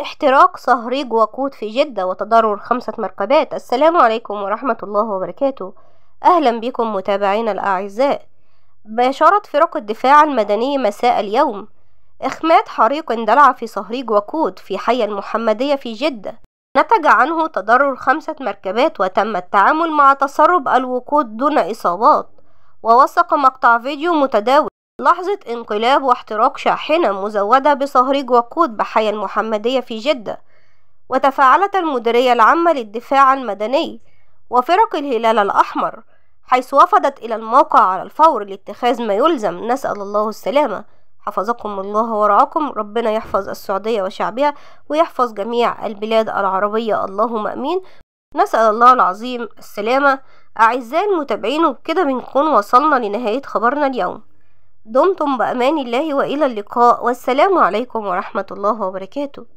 احتراق صهريج وقود في جدة وتضرر خمسة مركبات السلام عليكم ورحمة الله وبركاته أهلا بكم متابعينا الأعزاء باشرت فرق الدفاع المدني مساء اليوم إخماد حريق اندلع في صهريج وقود في حي المحمدية في جدة نتج عنه تضرر خمسة مركبات وتم التعامل مع تسرب الوقود دون إصابات ووثق مقطع فيديو متداول لحظة انقلاب واحتراق شاحنة مزودة بصهريج وقود بحي المحمدية في جدة وتفاعلت المديرية العامة للدفاع المدني وفرق الهلال الأحمر حيث وفدت إلى الموقع على الفور لاتخاذ ما يلزم نسأل الله السلامة حفظكم الله ورعاكم ربنا يحفظ السعودية وشعبها ويحفظ جميع البلاد العربية اللهم أمين نسأل الله العظيم السلامة أعزائي المتابعين وبكده بنكون وصلنا لنهاية خبرنا اليوم دمتم بامان الله والى اللقاء والسلام عليكم ورحمه الله وبركاته